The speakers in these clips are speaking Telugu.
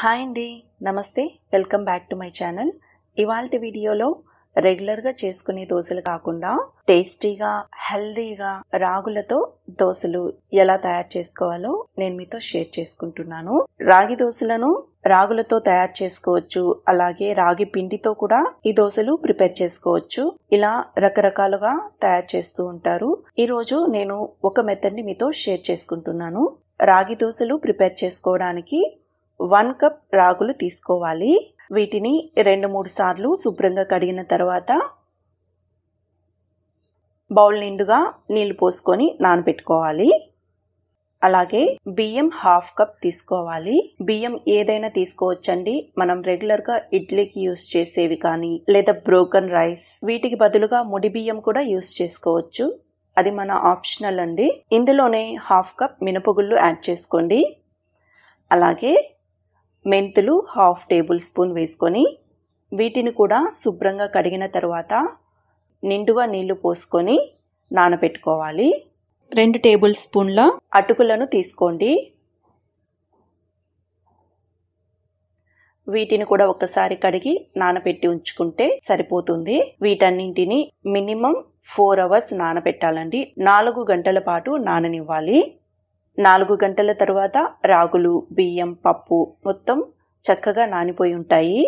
హాయ్ అండి నమస్తే welcome back to my channel ఇవాళ వీడియోలో రెగ్యులర్గా చేసుకునే దోశలు కాకుండా టేస్టీగా హెల్దీగా రాగులతో దోశలు ఎలా తయారు చేసుకోవాలో నేను మీతో షేర్ చేసుకుంటున్నాను రాగి దోశలను రాగులతో తయారు చేసుకోవచ్చు అలాగే రాగి పిండితో కూడా ఈ దోశలు ప్రిపేర్ చేసుకోవచ్చు ఇలా రకరకాలుగా తయారు చేస్తూ ఉంటారు ఈరోజు నేను ఒక మెథడ్ని మీతో షేర్ చేసుకుంటున్నాను రాగి దోశలు ప్రిపేర్ చేసుకోవడానికి వన్ కప్ రాగులు తీసుకోవాలి వీటిని రెండు మూడు సార్లు శుభ్రంగా కడిగిన తర్వాత బౌల్ నిండుగా నీళ్లు పోసుకొని నానబెట్టుకోవాలి అలాగే బియ్యం హాఫ్ కప్ తీసుకోవాలి బియ్యం ఏదైనా తీసుకోవచ్చండి మనం రెగ్యులర్ గా ఇడ్లీకి యూస్ చేసేవి కానీ లేదా బ్రోకన్ రైస్ వీటికి బదులుగా ముడి బియ్యం కూడా యూస్ చేసుకోవచ్చు అది మన ఆప్షనల్ అండి ఇందులోనే హాఫ్ కప్ మినపగుళ్ళు యాడ్ చేసుకోండి అలాగే మెంతులు హాఫ్ టేబుల్ స్పూన్ వేసుకొని వీటిని కూడా శుభ్రంగా కడిగిన తర్వాత నిండుగా నీళ్లు పోసుకొని నానబెట్టుకోవాలి రెండు టేబుల్ స్పూన్ల అటుకులను తీసుకోండి వీటిని కూడా ఒకసారి కడిగి నానబెట్టి ఉంచుకుంటే సరిపోతుంది వీటన్నింటిని మినిమం ఫోర్ అవర్స్ నానబెట్టాలండి నాలుగు గంటల పాటు నాననివ్వాలి నాలుగు గంటల తర్వాత రాగులు బియ్యం పప్పు మొత్తం చక్కగా నానిపోయి ఉంటాయి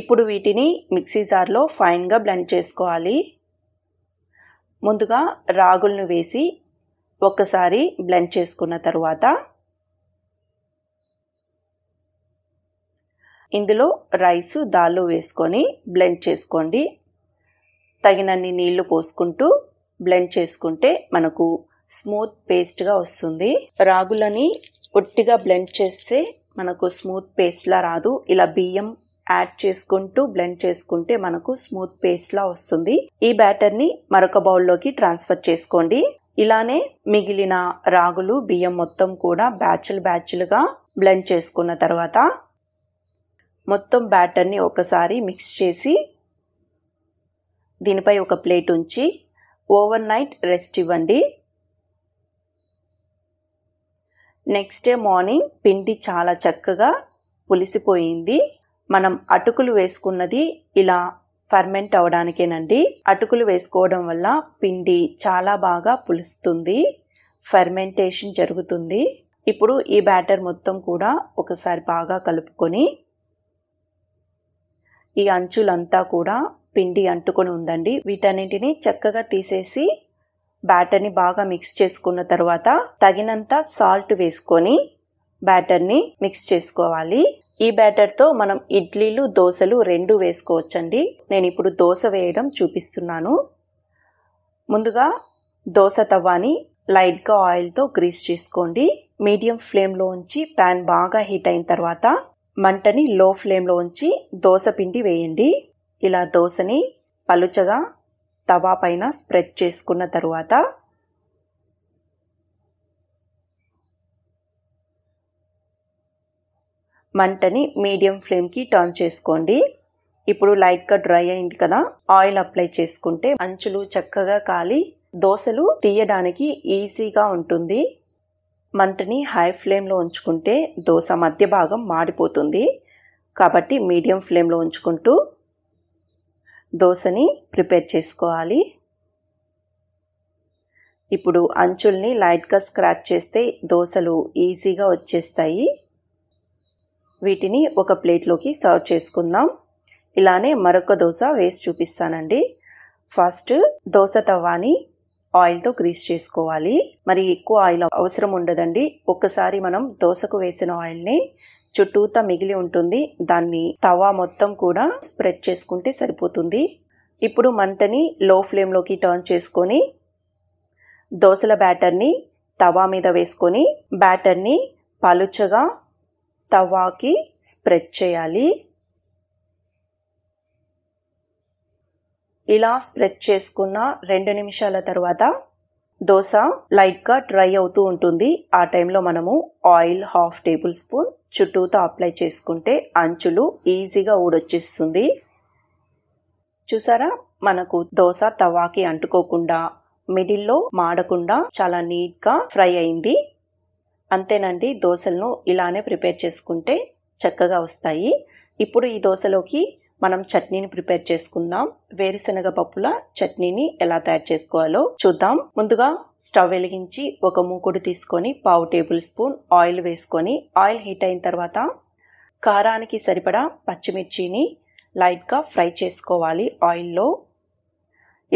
ఇప్పుడు వీటిని మిక్సీ జార్లో ఫైన్గా బ్లెండ్ చేసుకోవాలి ముందుగా రాగులను వేసి ఒక్కసారి బ్లెండ్ చేసుకున్న తర్వాత ఇందులో రైస్ దాల్లో వేసుకొని బ్లెండ్ చేసుకోండి తగినన్ని నీళ్లు పోసుకుంటూ బ్లెండ్ చేసుకుంటే మనకు స్మూత్ పేస్ట్గా వస్తుంది రాగులని ఒట్టిగా బ్లెండ్ చేస్తే మనకు స్మూత్ పేస్ట్లా రాదు ఇలా బియ్యం యాడ్ చేసుకుంటూ బ్లెండ్ చేసుకుంటే మనకు స్మూత్ పేస్ట్లా వస్తుంది ఈ బ్యాటర్ని మరొక బౌల్లోకి ట్రాన్స్ఫర్ చేసుకోండి ఇలానే మిగిలిన రాగులు బియ్యం మొత్తం కూడా బ్యాచ్లు బ్యాచ్లుగా బ్లెండ్ చేసుకున్న తర్వాత మొత్తం బ్యాటర్ని ఒకసారి మిక్స్ చేసి దీనిపై ఒక ప్లేట్ ఉంచి ఓవర్ నైట్ రెస్ట్ ఇవ్వండి నెక్స్ట్ డే మార్నింగ్ పిండి చాలా చక్కగా పులిసిపోయింది మనం అటుకులు వేసుకున్నది ఇలా ఫర్మెంట్ అవడానికేనండి అటుకులు వేసుకోవడం వల్ల పిండి చాలా బాగా పులుస్తుంది ఫర్మెంటేషన్ జరుగుతుంది ఇప్పుడు ఈ బ్యాటర్ మొత్తం కూడా ఒకసారి బాగా కలుపుకొని ఈ అంచులంతా కూడా పిండి అంటుకొని ఉందండి వీటన్నింటినీ చక్కగా తీసేసి బ్యాటర్ని బాగా మిక్స్ చేసుకున్న తర్వాత తగినంత సాల్ట్ వేసుకొని బ్యాటర్ని మిక్స్ చేసుకోవాలి ఈ బ్యాటర్తో మనం ఇడ్లీలు దోశలు రెండు వేసుకోవచ్చండి నేను ఇప్పుడు దోశ వేయడం చూపిస్తున్నాను ముందుగా దోశ తవ్వాని లైట్గా ఆయిల్తో గ్రీస్ చేసుకోండి మీడియం ఫ్లేమ్లో ఉంచి ప్యాన్ బాగా హీట్ అయిన తర్వాత మంటని లో ఫ్లేమ్లో ఉంచి దోశ పిండి వేయండి ఇలా దోశని పలుచగా తవా పైన స్ప్రెడ్ చేసుకున్న తరువాత మంటని మీడియం ఫ్లేమ్కి టర్న్ చేసుకోండి ఇప్పుడు లైట్గా డ్రై అయింది కదా ఆయిల్ అప్లై చేసుకుంటే అంచులు చక్కగా కాలి దోశలు తీయడానికి ఈజీగా ఉంటుంది మంటని హై ఫ్లేమ్లో ఉంచుకుంటే దోశ మధ్య భాగం మాడిపోతుంది కాబట్టి మీడియం ఫ్లేమ్లో ఉంచుకుంటూ దోశని ప్రిపేర్ చేసుకోవాలి ఇప్పుడు అంచుల్ని లైట్గా స్క్రాచ్ చేస్తే దోశలు ఈజీగా వచ్చేస్తాయి వీటిని ఒక ప్లేట్లోకి సర్వ్ చేసుకుందాం ఇలానే మరొక దోశ వేసి చూపిస్తానండి ఫస్ట్ దోశ తవ్వాని ఆయిల్తో గ్రీస్ చేసుకోవాలి మరి ఎక్కువ ఆయిల్ అవసరం ఉండదండి ఒక్కసారి మనం దోశకు వేసిన ఆయిల్ని చుట్టూతా మిగిలి ఉంటుంది దాన్ని తవా మొత్తం కూడా స్ప్రెడ్ చేసుకుంటే సరిపోతుంది ఇప్పుడు మంటని లో ఫ్లేమ్లోకి టర్న్ చేసుకొని దోశల బ్యాటర్ని తవా మీద వేసుకొని బ్యాటర్ని పలుచగా తవాకి స్ప్రెడ్ చేయాలి ఇలా స్ప్రెడ్ చేసుకున్న రెండు నిమిషాల తర్వాత దోశ లైట్గా డ్రై అవుతూ ఉంటుంది ఆ టైంలో మనము ఆయిల్ హాఫ్ టేబుల్ స్పూన్ చుట్టూతో అప్లై చేసుకుంటే అంచులు ఈజీగా ఊడొచ్చేస్తుంది చూసారా మనకు దోశ తవాకి అంటుకోకుండా మిడిల్లో మాడకుండా చాలా నీట్గా ఫ్రై అయింది అంతేనండి దోశలను ఇలానే ప్రిపేర్ చేసుకుంటే చక్కగా వస్తాయి ఇప్పుడు ఈ దోశలోకి మనం చట్నీని ప్రిపేర్ చేసుకుందాం వేరుశనగ పప్పుల చట్నీని ఎలా తయారు చేసుకోవాలో చూద్దాం ముందుగా స్టవ్ వెలిగించి ఒక మూకుడు తీసుకొని పావు టేబుల్ స్పూన్ ఆయిల్ వేసుకొని ఆయిల్ హీట్ అయిన తర్వాత కారానికి సరిపడా పచ్చిమిర్చిని లైట్గా ఫ్రై చేసుకోవాలి ఆయిల్లో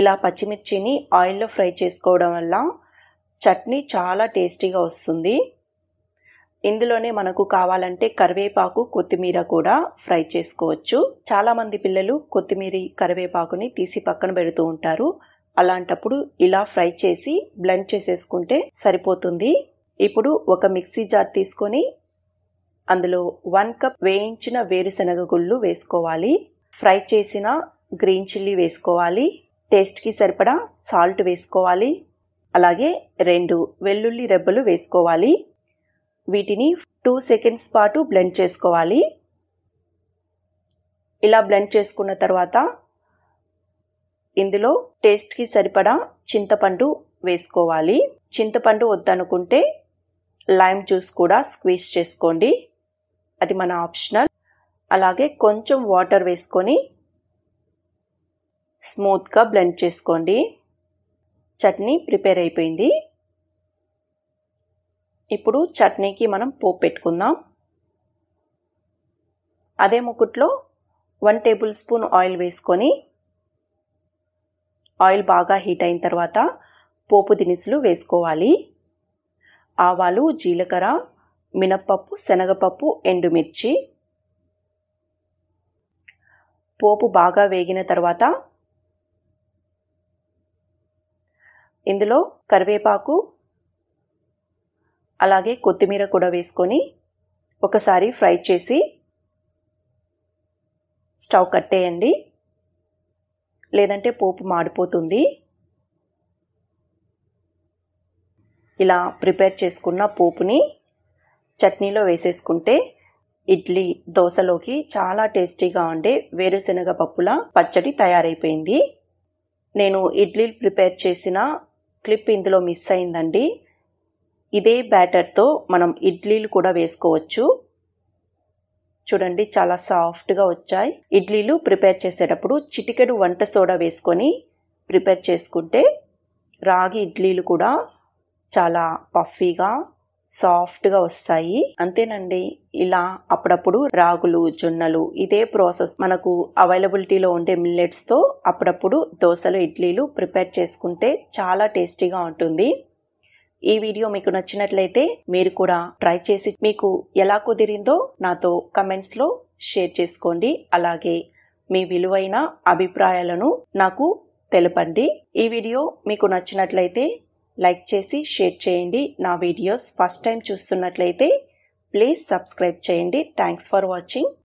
ఇలా పచ్చిమిర్చిని ఆయిల్లో ఫ్రై చేసుకోవడం వల్ల చట్నీ చాలా టేస్టీగా వస్తుంది ఇందులోనే మనకు కావాలంటే కరివేపాకు కొత్తిమీర కూడా ఫ్రై చేసుకోవచ్చు చాలామంది పిల్లలు కొత్తిమీర కరివేపాకుని తీసి పక్కన పెడుతూ ఉంటారు అలాంటప్పుడు ఇలా ఫ్రై చేసి బ్లెండ్ చేసేసుకుంటే సరిపోతుంది ఇప్పుడు ఒక మిక్సీ జార్ తీసుకొని అందులో వన్ కప్ వేయించిన వేరుశనగ గుళ్ళు వేసుకోవాలి ఫ్రై చేసిన గ్రీన్ చిల్లీ వేసుకోవాలి టేస్ట్కి సరిపడా సాల్ట్ వేసుకోవాలి అలాగే రెండు వెల్లుల్లి రెబ్బలు వేసుకోవాలి వీటిని టూ సెకండ్స్ పాటు బ్లెండ్ చేసుకోవాలి ఇలా బ్లెండ్ చేసుకున్న తర్వాత ఇందులో టేస్ట్కి సరిపడా చింతపండు వేసుకోవాలి చింతపండు వద్దనుకుంటే లైమ్ జ్యూస్ కూడా స్క్వీజ్ చేసుకోండి అది మన ఆప్షనల్ అలాగే కొంచెం వాటర్ వేసుకొని స్మూత్గా బ్లెండ్ చేసుకోండి చట్నీ ప్రిపేర్ అయిపోయింది ఇప్పుడు చట్నీకి మనం పోపు పెట్టుకుందాం అదే ముకుట్లో వన్ టేబుల్ స్పూన్ ఆయిల్ వేసుకొని ఆయిల్ బాగా హీట్ అయిన తర్వాత పోపు దినుసులు వేసుకోవాలి ఆవాలు జీలకర్ర మినప్పప్పు శనగపప్పు ఎండుమిర్చి పోపు బాగా వేగిన తర్వాత ఇందులో కరివేపాకు అలాగే కొత్తిమీర కూడా వేసుకొని ఒకసారి ఫ్రై చేసి స్టవ్ కట్టేయండి లేదంటే పోపు మాడిపోతుంది ఇలా ప్రిపేర్ చేసుకున్న పోపుని చట్నీలో వేసేసుకుంటే ఇడ్లీ దోశలోకి చాలా టేస్టీగా ఉండే వేరుశనగ పప్పుల పచ్చడి తయారైపోయింది నేను ఇడ్లీ ప్రిపేర్ చేసిన క్లిప్ ఇందులో మిస్ అయిందండి ఇదే బ్యాటర్తో మనం ఇడ్లీలు కూడా వేసుకోవచ్చు చూడండి చాలా సాఫ్ట్గా వచ్చాయి ఇడ్లీలు ప్రిపేర్ చేసేటప్పుడు చిటికెడు వంట సోడా వేసుకొని ప్రిపేర్ చేసుకుంటే రాగి ఇడ్లీలు కూడా చాలా పఫీగా సాఫ్ట్గా వస్తాయి అంతేనండి ఇలా అప్పుడప్పుడు రాగులు జొన్నలు ఇదే ప్రాసెస్ మనకు అవైలబిలిటీలో ఉండే మిల్లెట్స్తో అప్పుడప్పుడు దోశలు ఇడ్లీలు ప్రిపేర్ చేసుకుంటే చాలా టేస్టీగా ఉంటుంది ఈ వీడియో మీకు నచ్చినట్లయితే మీరు కూడా ట్రై చేసి మీకు ఎలా కుదిరిందో నాతో కమెంట్స్లో షేర్ చేసుకోండి అలాగే మీ విలువైన అభిప్రాయాలను నాకు తెలపండి ఈ వీడియో మీకు నచ్చినట్లయితే లైక్ చేసి షేర్ చేయండి నా వీడియోస్ ఫస్ట్ టైం చూస్తున్నట్లయితే ప్లీజ్ సబ్స్క్రైబ్ చేయండి థ్యాంక్స్ ఫర్ వాచింగ్